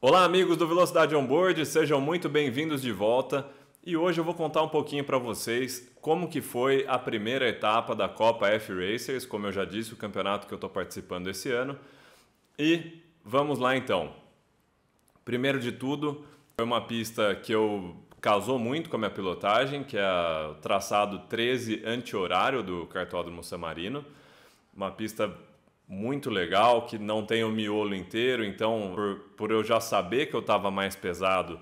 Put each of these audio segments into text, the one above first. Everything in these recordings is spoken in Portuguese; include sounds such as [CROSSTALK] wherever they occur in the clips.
Olá, amigos do Velocidade Onboard, sejam muito bem-vindos de volta. E hoje eu vou contar um pouquinho para vocês como que foi a primeira etapa da Copa F Racers, como eu já disse, o campeonato que eu estou participando esse ano. E vamos lá então. Primeiro de tudo, foi uma pista que eu casou muito com a minha pilotagem, que é o traçado 13 anti-horário do Cartódromo Marino. Uma pista muito legal, que não tem o miolo inteiro, então por, por eu já saber que eu estava mais pesado,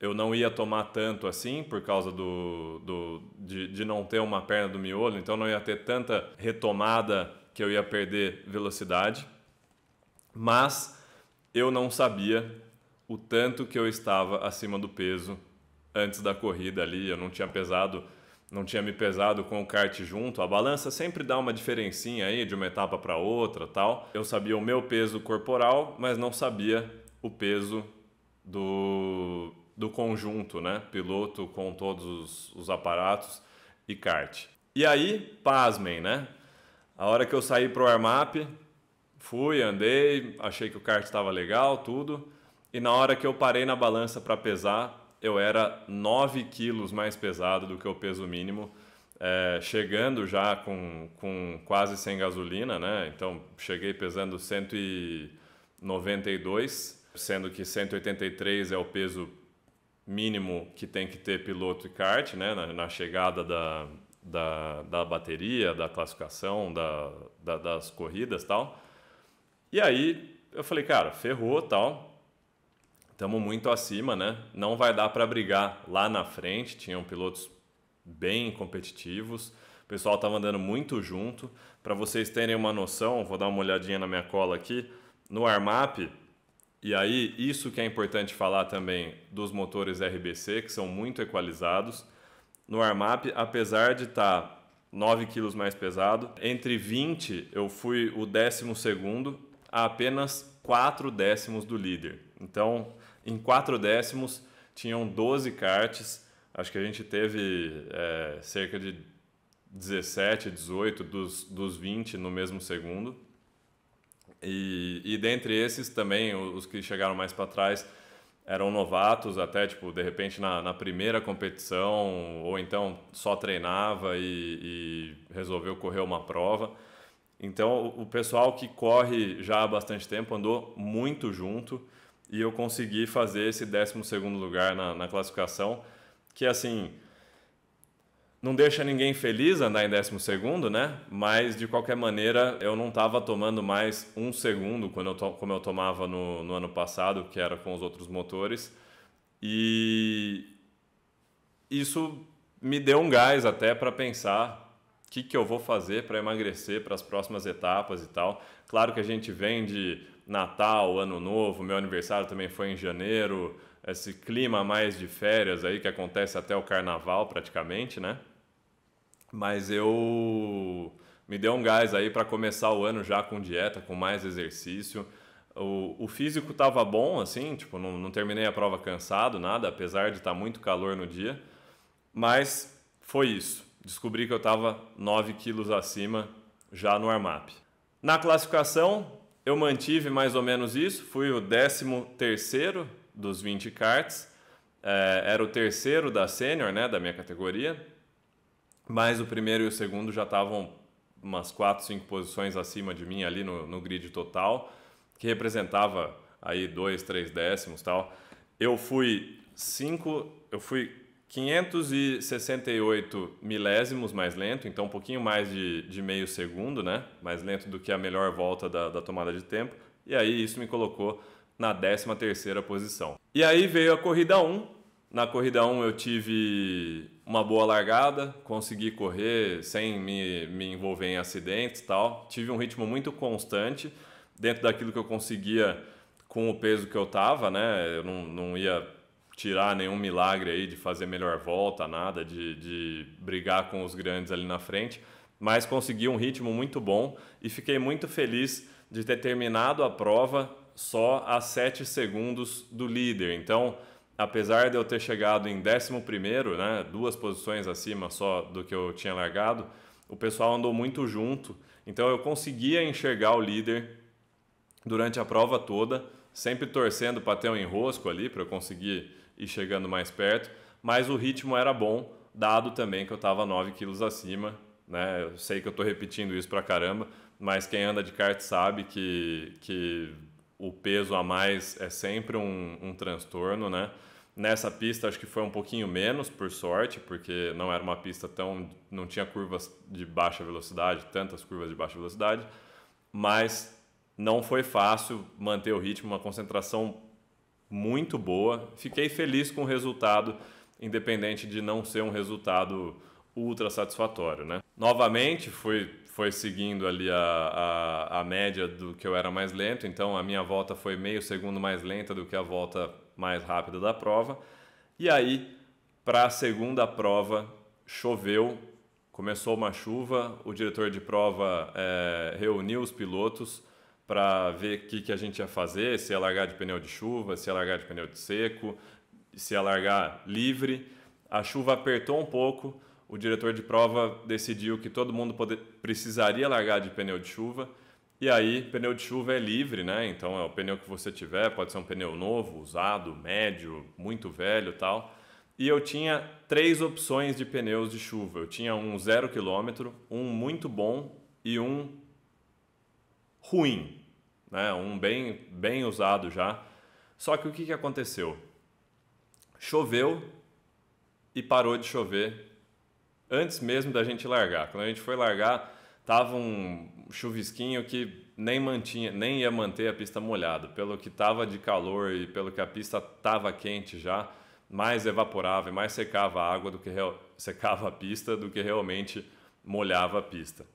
eu não ia tomar tanto assim por causa do, do de, de, não ter uma perna do miolo, então não ia ter tanta retomada que eu ia perder velocidade. Mas eu não sabia o tanto que eu estava acima do peso antes da corrida ali, eu não tinha pesado não tinha me pesado com o kart junto, a balança sempre dá uma diferencinha aí de uma etapa para outra, tal. Eu sabia o meu peso corporal, mas não sabia o peso do, do conjunto, né? Piloto com todos os, os aparatos e kart. E aí, pasmem, né? A hora que eu saí pro Armap, fui, andei, achei que o kart estava legal, tudo. E na hora que eu parei na balança para pesar, eu era 9 quilos mais pesado do que o peso mínimo, é, chegando já com, com quase sem gasolina, né? Então cheguei pesando 192, sendo que 183 é o peso mínimo que tem que ter piloto e kart, né? Na, na chegada da, da, da bateria, da classificação, da, da, das corridas tal. E aí eu falei, cara, ferrou tal estamos muito acima, né? Não vai dar para brigar lá na frente. Tinham pilotos bem competitivos. O pessoal estava andando muito junto. Para vocês terem uma noção, vou dar uma olhadinha na minha cola aqui. No armap, e aí isso que é importante falar também dos motores RBC, que são muito equalizados. No armap, apesar de estar tá 9 quilos mais pesado, entre 20 eu fui o décimo segundo a apenas 4 décimos do líder. Então, em quatro décimos, tinham 12 karts. Acho que a gente teve é, cerca de 17, 18 dos, dos 20 no mesmo segundo. E, e dentre esses também, os que chegaram mais para trás eram novatos, até tipo, de repente na, na primeira competição, ou então só treinava e, e resolveu correr uma prova. Então, o pessoal que corre já há bastante tempo andou muito junto e eu consegui fazer esse 12 lugar na, na, classificação, que assim. Não deixa ninguém feliz andar em 12, né? Mas de qualquer maneira, eu não estava tomando mais um segundo quando eu como eu tomava no, no ano passado, que era com os outros motores. E isso me deu um gás até para pensar o que, que eu vou fazer para emagrecer para as próximas etapas e tal. Claro que a gente vem de Natal, Ano Novo, meu aniversário também foi em janeiro, esse clima mais de férias aí que acontece até o carnaval praticamente, né? Mas eu me deu um gás aí para começar o ano já com dieta, com mais exercício. O, o físico tava bom, assim, tipo, não, não terminei a prova cansado, nada, apesar de estar tá muito calor no dia. Mas foi isso. Descobri que eu tava 9 quilos acima já no armap. Na classificação, eu mantive mais ou menos isso, fui o 13º dos 20 karts, é, era o terceiro da sênior, né, da minha categoria, mas o primeiro e o segundo já estavam umas 4, 5 posições acima de mim ali no, no grid total, que representava aí 2, 3 décimos tal. Eu fui 5, eu fui 568 milésimos mais lento, então um pouquinho mais de, de meio segundo, né? Mais lento do que a melhor volta da, da tomada de tempo. E aí isso me colocou na 13 terceira posição. E aí veio a corrida 1. Na corrida 1 eu tive uma boa largada, consegui correr sem me, me envolver em acidentes tal. Tive um ritmo muito constante dentro daquilo que eu conseguia com o peso que eu tava, né? Eu não, não ia tirar nenhum milagre aí de fazer melhor volta, nada, de, de brigar com os grandes ali na frente, mas consegui um ritmo muito bom e fiquei muito feliz de ter terminado a prova só a 7 segundos do líder. Então, apesar de eu ter chegado em 11 né, duas posições acima só do que eu tinha largado, o pessoal andou muito junto, então eu conseguia enxergar o líder durante a prova toda, sempre torcendo para ter um enrosco ali para eu conseguir e chegando mais perto, mas o ritmo era bom, dado também que eu estava 9 quilos acima. Né? Eu sei que eu estou repetindo isso para caramba, mas quem anda de kart sabe que, que o peso a mais é sempre um, um transtorno, né? Nessa pista acho que foi um pouquinho menos, por sorte, porque não era uma pista tão. não tinha curvas de baixa velocidade, tantas curvas de baixa velocidade, mas não foi fácil manter o ritmo, uma concentração muito boa. Fiquei feliz com o resultado, independente de não ser um resultado ultra satisfatório, né? Novamente, fui, foi seguindo ali a, a, a média do que eu era mais lento, então a minha volta foi meio segundo mais lenta do que a volta mais rápida da prova. E aí, para a segunda prova, choveu, começou uma chuva, o diretor de prova é, reuniu os pilotos, para ver o que, que a gente ia fazer, se ia largar de pneu de chuva, se ia largar de pneu de seco, se ia largar livre. A chuva apertou um pouco, o diretor de prova decidiu que todo mundo poder, precisaria largar de pneu de chuva. E aí, pneu de chuva é livre, né? Então é o pneu que você tiver, pode ser um pneu novo, usado, médio, muito velho, tal. E eu tinha três opções de pneus de chuva. Eu tinha um zero quilômetro, um muito bom e um ruim, né? um bem, bem usado já. Só que o que, que aconteceu? Choveu e parou de chover antes mesmo da gente largar. Quando a gente foi largar, tava um chuvisquinho que nem mantinha, nem ia manter a pista molhada, pelo que tava de calor e pelo que a pista tava quente já, mais evaporava e mais secava a água do que real, [LAUGHS] secava a pista do que realmente molhava a pista.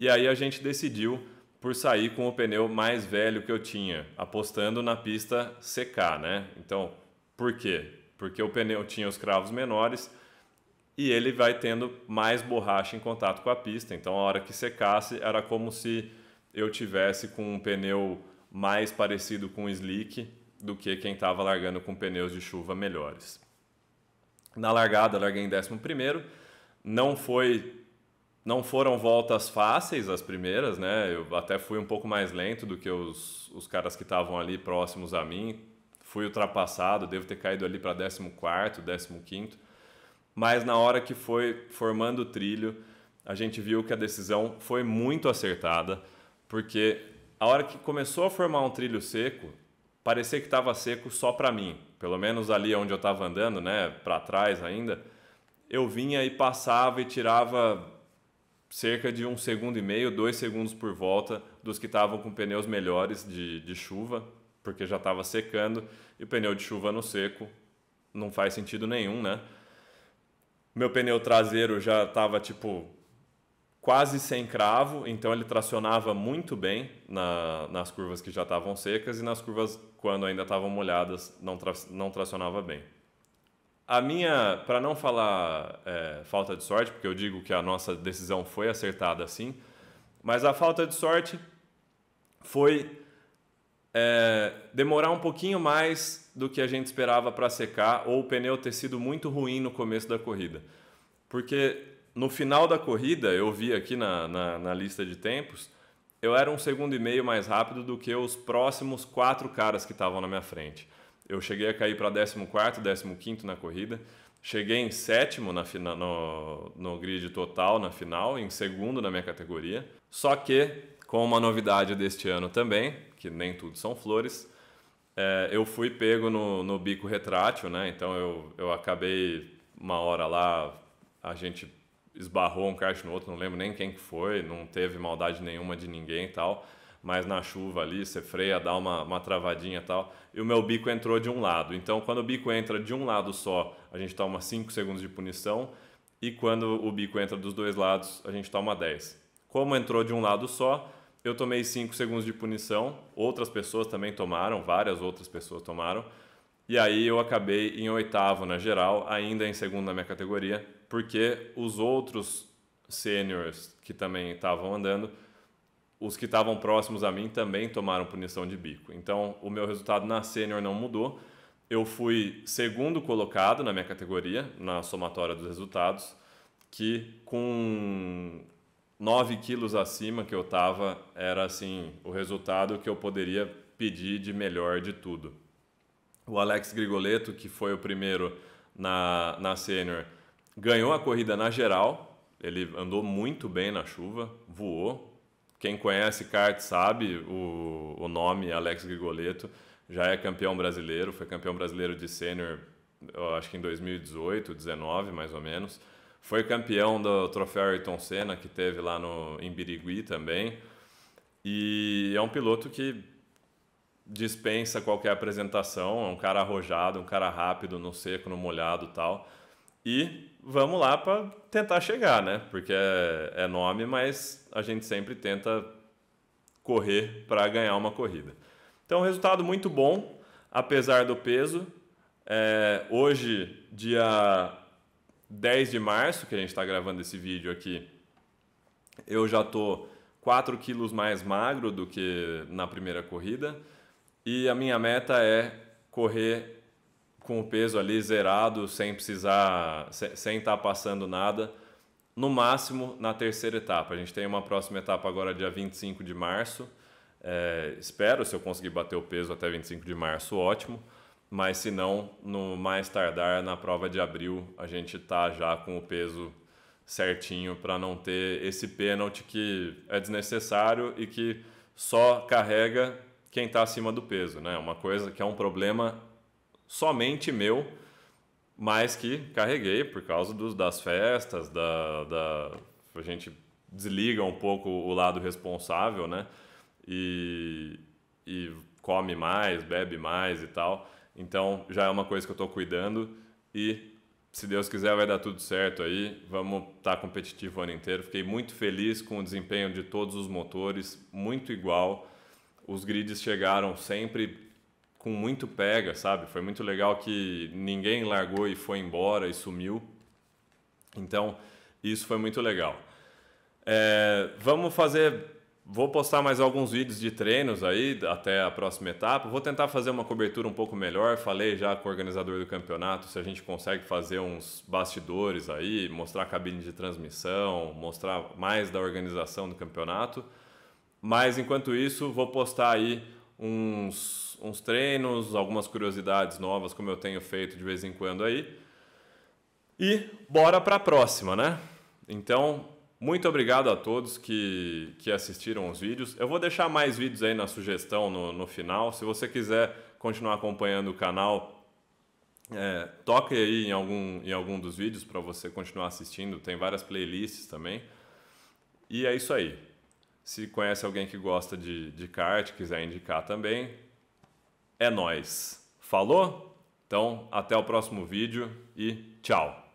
E aí a gente decidiu por sair com o pneu mais velho que eu tinha, apostando na pista secar, né? Então, por quê? Porque o pneu tinha os cravos menores e ele vai tendo mais borracha em contato com a pista. Então, a hora que secasse, era como se eu tivesse com um pneu mais parecido com slick do que quem estava largando com pneus de chuva melhores. Na largada, larguei em 11 primeiro. Não foi não foram voltas fáceis as primeiras, né? Eu até fui um pouco mais lento do que os, os caras que estavam ali próximos a mim. Fui ultrapassado, devo ter caído ali para 14, 15. Mas na hora que foi formando o trilho, a gente viu que a decisão foi muito acertada, porque a hora que começou a formar um trilho seco, parecia que estava seco só para mim, pelo menos ali onde eu estava andando, né, para trás ainda, eu vinha e passava e tirava cerca de um segundo e meio, dois segundos por volta dos que estavam com pneus melhores de, de chuva, porque já estava secando e o pneu de chuva no seco não faz sentido nenhum, né? Meu pneu traseiro já estava tipo quase sem cravo, então ele tracionava muito bem na, nas curvas que já estavam secas e nas curvas quando ainda estavam molhadas não, tra, não tracionava bem. A minha, para não falar é, falta de sorte, porque eu digo que a nossa decisão foi acertada sim, mas a falta de sorte foi é, demorar um pouquinho mais do que a gente esperava para secar ou o pneu ter sido muito ruim no começo da corrida. Porque no final da corrida, eu vi aqui na, na, na lista de tempos, eu era um segundo e meio mais rápido do que os próximos quatro caras que estavam na minha frente. Eu cheguei a cair para 14, 15 na corrida. Cheguei em sétimo na fina, no, no grid total na final, em segundo na minha categoria. Só que, com uma novidade deste ano também, que nem tudo são flores, é, eu fui pego no, no bico retrátil, né? Então eu, eu acabei uma hora lá, a gente esbarrou um caixa no outro, não lembro nem quem que foi, não teve maldade nenhuma de ninguém e tal mas na chuva ali você freia, dá uma, uma travadinha e tal. E o meu bico entrou de um lado. Então, quando o bico entra de um lado só, a gente toma 5 segundos de punição. E quando o bico entra dos dois lados, a gente toma 10. Como entrou de um lado só, eu tomei 5 segundos de punição. Outras pessoas também tomaram, várias outras pessoas tomaram. E aí eu acabei em oitavo na geral, ainda em segundo na minha categoria, porque os outros sêniores que também estavam andando os que estavam próximos a mim também tomaram punição de bico. Então, o meu resultado na sênior não mudou. Eu fui segundo colocado na minha categoria, na somatória dos resultados, que com 9 quilos acima que eu estava, era assim, o resultado que eu poderia pedir de melhor de tudo. O Alex Grigoleto, que foi o primeiro na, na sênior, ganhou a corrida na geral, ele andou muito bem na chuva, voou, quem conhece kart sabe o, o nome Alex Grigoleto, já é campeão brasileiro, foi campeão brasileiro de sênior, acho que em 2018, 19 mais ou menos. Foi campeão do troféu Ayrton Senna que teve lá no em Birigui também. E é um piloto que dispensa qualquer apresentação, é um cara arrojado, um cara rápido, no seco, no molhado, tal. E vamos lá para tentar chegar, né? Porque é, é nome, mas a gente sempre tenta correr para ganhar uma corrida. Então, resultado muito bom, apesar do peso. É, hoje, dia 10 de março, que a gente está gravando esse vídeo aqui, eu já tô 4 quilos mais magro do que na primeira corrida e a minha meta é correr com o peso ali zerado, sem precisar, sem estar tá passando nada. No máximo, na terceira etapa. A gente tem uma próxima etapa agora, dia 25 de março. É, espero, se eu conseguir bater o peso até 25 de março, ótimo. Mas se não, no mais tardar, na prova de abril, a gente tá já com o peso certinho para não ter esse pênalti que é desnecessário e que só carrega quem está acima do peso, né? Uma coisa que é um problema somente meu, mas que carreguei por causa dos, das festas, da, da, a gente desliga um pouco o lado responsável, né? E, e come mais, bebe mais e tal. Então já é uma coisa que eu estou cuidando e se Deus quiser vai dar tudo certo aí. Vamos estar tá competitivo o ano inteiro. Fiquei muito feliz com o desempenho de todos os motores, muito igual. Os grids chegaram sempre com muito pega, sabe? Foi muito legal que ninguém largou e foi embora e sumiu. Então, isso foi muito legal. É, vamos fazer. Vou postar mais alguns vídeos de treinos aí até a próxima etapa. Vou tentar fazer uma cobertura um pouco melhor. Falei já com o organizador do campeonato se a gente consegue fazer uns bastidores aí, mostrar a cabine de transmissão, mostrar mais da organização do campeonato. Mas enquanto isso, vou postar aí uns, uns treinos, algumas curiosidades novas, como eu tenho feito de vez em quando aí. E bora para a próxima, né? Então, muito obrigado a todos que, que assistiram os vídeos. Eu vou deixar mais vídeos aí na sugestão no, no final. Se você quiser continuar acompanhando o canal, é, toque aí em algum, em algum dos vídeos para você continuar assistindo. Tem várias playlists também. E é isso aí. Se conhece alguém que gosta de, de kart, quiser indicar também, é nós. Falou? Então, até o próximo vídeo e tchau!